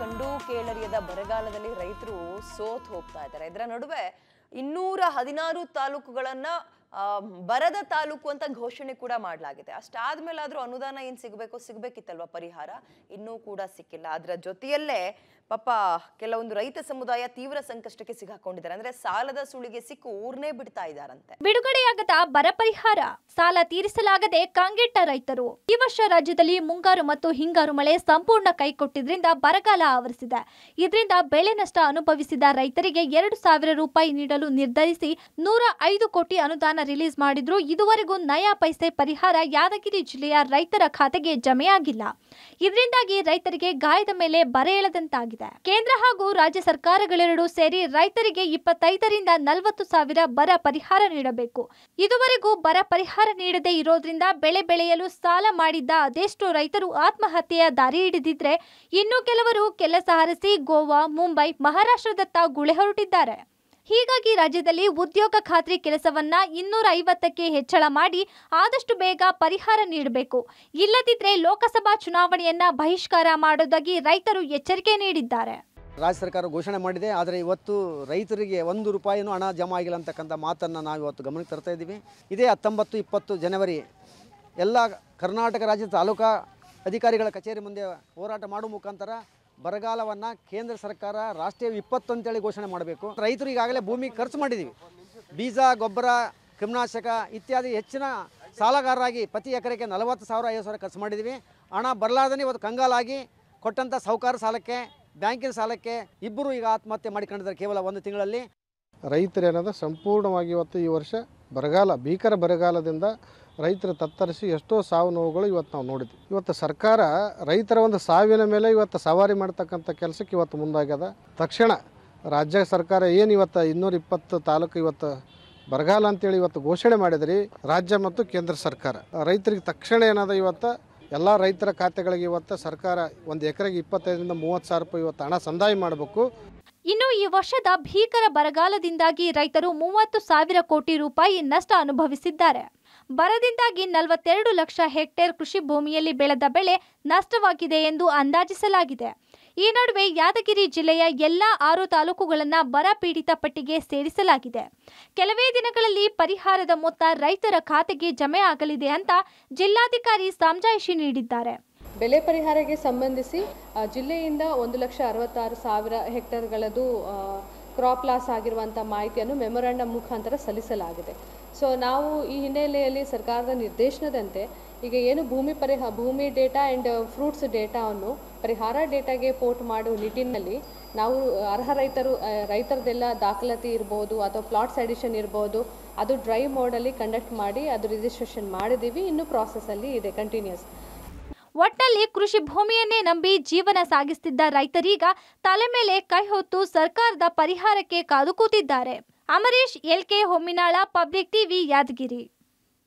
ಕಂಡು ಕೇಳರಿಯದ ಬರಗಾಲದಲ್ಲಿ ರೈತರು ಸೋತ್ ಹೋಗ್ತಾ ಇದ್ದಾರೆ ಇದರ ನಡುವೆ ಇನ್ನೂರ ಹದಿನಾರು ತಾಲೂಕುಗಳನ್ನ ಬರದ ತಾಲೂಕು ಅಂತ ಘೋಷಣೆ ಕೂಡ ಮಾಡಲಾಗಿದೆ ಅಷ್ಟಾದ್ಮೇಲೆ ಆದ್ರೂ ಅನುದಾನ ಏನು ಸಿಗಬೇಕು ಸಿಗಬೇಕಿತ್ತಲ್ವ ಪರಿಹಾರ ಇನ್ನೂ ಕೂಡ ಸಿಕ್ಕಿಲ್ಲ ಅದರ ಜೊತೆಯಲ್ಲೇ ಪಾಪ ಕೆಲವೊಂದು ರೈತ ಸಮುದಾಯ ತೀವ್ರ ಸಂಕಷ್ಟಕ್ಕೆ ಸಿಗಾಕೊಂಡಿದ್ದಾರೆ ಅಂದ್ರೆ ಸಾಲದ ಸುಳಿಗೆ ಸಿಕ್ಕು ಊರ್ನೇ ಬಿಡ್ತಾ ಇದ್ದಾರಂತೆ ಬಿಡುಗಡೆಯಾಗದ ಬರ ಪರಿಹಾರ ಸಾಲ ತೀರಿಸಲಾಗದೆ ಕಾಂಗೆಟ್ಟ ರೈತರು ಈ ವರ್ಷ ರಾಜ್ಯದಲ್ಲಿ ಮುಂಗಾರು ಮತ್ತು ಹಿಂಗಾರು ಮಳೆ ಸಂಪೂರ್ಣ ಕೈ ಕೊಟ್ಟಿದ್ರಿಂದ ಬರಗಾಲ ಆವರಿಸಿದೆ ಇದರಿಂದ ಬೆಳೆ ನಷ್ಟ ಅನುಭವಿಸಿದ ರೈತರಿಗೆ ಎರಡು ಸಾವಿರ ರೂಪಾಯಿ ನೀಡಲು ನಿರ್ಧರಿಸಿ ನೂರ ಐದು ಕೋಟಿ ಅನುದಾನ ಅನುದಾನ ರಿಲೀಸ್ ಮಾಡಿದ್ರು ಇದುವರೆಗೂ ನಯಾ ಪೈಸೆ ಪರಿಹಾರ ಯಾದಗಿರಿ ಜಿಲ್ಲೆಯ ರೈತರ ಖಾತೆಗೆ ಜಮೆಯಾಗಿಲ್ಲ ಇದರಿಂದಾಗಿ ರೈತರಿಗೆ ಗಾಯದ ಮೇಲೆ ಬರ ಎಳೆದಂತಾಗಿದೆ ಕೇಂದ್ರ ಹಾಗೂ ರಾಜ್ಯ ಸರ್ಕಾರಗಳೆರಡೂ ಸೇರಿ ರೈತರಿಗೆ ಇಪ್ಪತ್ತೈದರಿಂದ ನಲವತ್ತು ಸಾವಿರ ಬರ ಪರಿಹಾರ ನೀಡಬೇಕು ಇದುವರೆಗೂ ಬರ ಪರಿಹಾರ ನೀಡದೇ ಇರೋದ್ರಿಂದ ಬೆಳೆ ಬೆಳೆಯಲು ಸಾಲ ಮಾಡಿದ್ದ ಅದೆಷ್ಟು ರೈತರು ಆತ್ಮಹತ್ಯೆಯ ದಾರಿ ಹಿಡಿದಿದ್ರೆ ಇನ್ನು ಕೆಲವರು ಕೆಲಸ ಹರಿಸಿ ಗೋವಾ ಮುಂಬೈ ಮಹಾರಾಷ್ಟ್ರದತ್ತ ಗುಳೆ ಹೊರಟಿದ್ದಾರೆ ಹೀಗಾಗಿ ರಾಜ್ಯದಲ್ಲಿ ಉದ್ಯೋಗ ಖಾತ್ರಿ ಕೆಲಸವನ್ನ ಇನ್ನೂರ ಐವತ್ತಕ್ಕೆ ಹೆಚ್ಚಳ ಮಾಡಿ ಆದಷ್ಟು ಬೇಗ ಪರಿಹಾರ ನೀಡಬೇಕು ಇಲ್ಲದಿದ್ದರೆ ಲೋಕಸಭಾ ಚುನಾವಣೆಯನ್ನ ಬಹಿಷ್ಕಾರ ಮಾಡೋದಾಗಿ ರೈತರು ಎಚ್ಚರಿಕೆ ನೀಡಿದ್ದಾರೆ ರಾಜ್ಯ ಸರ್ಕಾರ ಘೋಷಣೆ ಮಾಡಿದೆ ಆದರೆ ಇವತ್ತು ರೈತರಿಗೆ ಒಂದು ರೂಪಾಯಿನೂ ಹಣ ಜಮಾ ಆಗಿಲ್ಲ ಅಂತಕ್ಕಂಥ ಮಾತನ್ನು ನಾವು ಇವತ್ತು ಗಮನಕ್ಕೆ ತರ್ತಾ ಇದ್ದೀವಿ ಇದೇ ಹತ್ತೊಂಬತ್ತು ಇಪ್ಪತ್ತು ಜನವರಿ ಎಲ್ಲ ಕರ್ನಾಟಕ ರಾಜ್ಯದ ತಾಲೂಕಾ ಅಧಿಕಾರಿಗಳ ಕಚೇರಿ ಮುಂದೆ ಹೋರಾಟ ಮಾಡುವ ಮುಖಾಂತರ ಬರಗಾಲವನ್ನು ಕೇಂದ್ರ ಸರ್ಕಾರ ರಾಷ್ಟ್ರೀಯ ವಿಪತ್ತು ಅಂತೇಳಿ ಘೋಷಣೆ ಮಾಡಬೇಕು ರೈತರು ಈಗಾಗಲೇ ಭೂಮಿ ಖರ್ಚು ಮಾಡಿದ್ದೀವಿ ಬೀಜ ಗೊಬ್ಬರ ಕ್ರಿಮಿನಾಶಕ ಇತ್ಯಾದಿ ಹೆಚ್ಚಿನ ಸಾಲಗಾರರಾಗಿ ಪ್ರತಿ ಎಕರೆಗೆ ನಲವತ್ತು ಸಾವಿರ ಐವತ್ತು ಸಾವಿರ ಖರ್ಚು ಮಾಡಿದ್ದೀವಿ ಹಣ ಬರಲಾರ್ದೇ ಇವತ್ತು ಕಂಗಾಲಾಗಿ ಕೊಟ್ಟಂಥ ಸಾಹುಕಾರ ಸಾಲಕ್ಕೆ ಬ್ಯಾಂಕಿನ ಸಾಲಕ್ಕೆ ಇಬ್ಬರು ಈಗ ಆತ್ಮಹತ್ಯೆ ಮಾಡಿಕೊಂಡಿದ್ದಾರೆ ಕೇವಲ ಒಂದು ತಿಂಗಳಲ್ಲಿ ರೈತರೇನಾದ ಸಂಪೂರ್ಣವಾಗಿ ಇವತ್ತು ಈ ವರ್ಷ ಬರಗಾಲ ಭೀಕರ ಬರಗಾಲದಿಂದ ರೈತರು ತತ್ತರಿಸಿ ಎಷ್ಟೋ ಸಾವು ನೋವುಗಳು ಇವತ್ತು ನಾವು ನೋಡಿದ್ವಿ ಇವತ್ತು ಸರ್ಕಾರ ರೈತರ ಒಂದು ಸಾವಿನ ಮೇಲೆ ಇವತ್ತು ಸವಾರಿ ಮಾಡ್ತಕ್ಕಂಥ ಕೆಲಸಕ್ಕೆ ಇವತ್ತು ಮುಂದಾಗ್ಯದ ತಕ್ಷಣ ರಾಜ್ಯ ಸರ್ಕಾರ ಏನು ಇವತ್ತು ಇನ್ನೂರ ಇಪ್ಪತ್ತು ತಾಲೂಕು ಇವತ್ತು ಬರಗಾಲ ಅಂತೇಳಿ ಇವತ್ತು ಘೋಷಣೆ ಮಾಡಿದ್ರಿ ರಾಜ್ಯ ಮತ್ತು ಕೇಂದ್ರ ಸರ್ಕಾರ ರೈತರಿಗೆ ತಕ್ಷಣ ಏನಾದ ಇವತ್ತು ಎಲ್ಲ ರೈತರ ಖಾತೆಗಳಿಗೆ ಇವತ್ತು ಸರ್ಕಾರ ಒಂದು ಎಕರೆಗೆ ಇಪ್ಪತ್ತೈದರಿಂದ ಮೂವತ್ತು ಸಾವಿರ ರೂಪಾಯಿ ಇವತ್ತು ಹಣ ಸಂದಾಯ ಮಾಡಬೇಕು ಇನ್ನು ಈ ವರ್ಷದ ಭೀಕರ ಬರಗಾಲದಿಂದಾಗಿ ರೈತರು ಮೂವತ್ತು ಸಾವಿರ ಕೋಟಿ ರೂಪಾಯಿ ನಷ್ಟ ಅನುಭವಿಸಿದ್ದಾರೆ ಬರದಿಂದಾಗಿ ನಲವತ್ತೆರಡು ಲಕ್ಷ ಹೆಕ್ಟೇರ್ ಕೃಷಿ ಭೂಮಿಯಲ್ಲಿ ಬೆಳೆದ ಬೆಳೆ ನಷ್ಟವಾಗಿದೆ ಎಂದು ಅಂದಾಜಿಸಲಾಗಿದೆ ಈ ನಡುವೆ ಯಾದಗಿರಿ ಜಿಲ್ಲೆಯ ಎಲ್ಲ ಆರು ತಾಲೂಕುಗಳನ್ನು ಬರ ಪೀಡಿತ ಪಟ್ಟಿಗೆ ಸೇರಿಸಲಾಗಿದೆ ಕೆಲವೇ ದಿನಗಳಲ್ಲಿ ಪರಿಹಾರದ ಮೊತ್ತ ರೈತರ ಖಾತೆಗೆ ಜಮೆ ಆಗಲಿದೆ ಅಂತ ಜಿಲ್ಲಾಧಿಕಾರಿ ಸಮಜಾಯಿಷಿ ನೀಡಿದ್ದಾರೆ ಬೆಲೆ ಪರಿಹಾರಕ್ಕೆ ಸಂಬಂಧಿಸಿ ಜಿಲ್ಲೆಯಿಂದ ಒಂದು ಲಕ್ಷ ಅರವತ್ತಾರು ಸಾವಿರ ಹೆಕ್ಟರ್ಗಳದು ಕ್ರಾಪ್ ಲಾಸ್ ಆಗಿರುವಂಥ ಮಾಹಿತಿಯನ್ನು ಮೆಮೊರಾಂಡಮ್ ಮುಖಾಂತರ ಸಲ್ಲಿಸಲಾಗಿದೆ ಸೊ ನಾವು ಈ ಹಿನ್ನೆಲೆಯಲ್ಲಿ ಸರ್ಕಾರದ ನಿರ್ದೇಶನದಂತೆ ಈಗ ಏನು ಭೂಮಿ ಪರಿಹ ಭೂಮಿ ಡೇಟಾ ಆ್ಯಂಡ್ ಫ್ರೂಟ್ಸ್ ಡೇಟಾವನ್ನು ಪರಿಹಾರ ಡೇಟಾಗೆ ಪೋರ್ಟ್ ಮಾಡುವ ನಿಟ್ಟಿನಲ್ಲಿ ನಾವು ಅರ್ಹ ರೈತರು ರೈತರದೆಲ್ಲ ದಾಖಲಾತಿ ಇರ್ಬೋದು ಅಥವಾ ಪ್ಲಾಟ್ಸ್ ಅಡಿಷನ್ ಇರ್ಬೋದು ಅದು ಡ್ರೈ ಮೋಡಲ್ಲಿ ಕಂಡಕ್ಟ್ ಮಾಡಿ ಅದು ರಿಜಿಸ್ಟ್ರೇಷನ್ ಮಾಡಿದ್ದೀವಿ ಇನ್ನೂ ಪ್ರಾಸೆಸಲ್ಲಿ ಇದೆ ಕಂಟಿನ್ಯೂಸ್ ಒಟ್ಟಲ್ಲಿ ಕೃಷಿ ಭೂಮಿಯನ್ನೇ ನಂಬಿ ಜೀವನ ಸಾಗಿಸ್ತಿದ್ದ ರೈತರೀಗ ತಲೆ ಮೇಲೆ ಕೈ ಹೊತ್ತು ಸರ್ಕಾರದ ಪರಿಹಾರಕ್ಕೆ ಕಾದು ಕೂತಿದ್ದಾರೆ ಅಮರೀಶ್ ಎಲ್ಕೆ ಹೊಮ್ಮಿನಾಳ ಪಬ್ಲಿಕ್ ಟಿವಿ ಯಾದಗಿರಿ